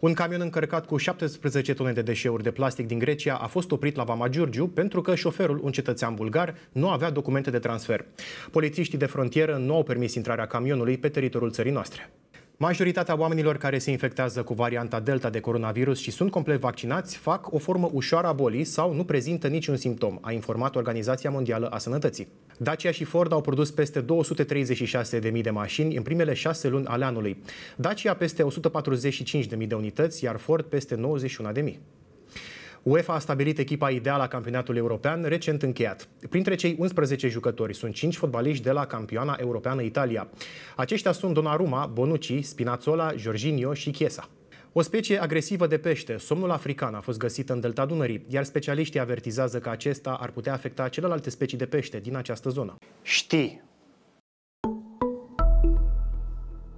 Un camion încărcat cu 17 tone de deșeuri de plastic din Grecia a fost oprit la Vama Giurgiu pentru că șoferul, un cetățean bulgar, nu avea documente de transfer. Polițiștii de frontieră nu au permis intrarea camionului pe teritoriul țării noastre. Majoritatea oamenilor care se infectează cu varianta Delta de coronavirus și sunt complet vaccinați fac o formă ușoară a bolii sau nu prezintă niciun simptom, a informat Organizația Mondială a Sănătății. Dacia și Ford au produs peste 236.000 de mașini în primele șase luni ale anului. Dacia peste 145.000 de unități, iar Ford peste 91.000. UEFA a stabilit echipa ideală a campionatului european recent încheiat. Printre cei 11 jucători sunt 5 fotbaliști de la campioana europeană Italia. Aceștia sunt Donnarumma, Bonucci, Spinazzola, Jorginho și Chiesa. O specie agresivă de pește, somnul african, a fost găsită în delta Dunării, iar specialiștii avertizează că acesta ar putea afecta celelalte specii de pește din această zonă. Știi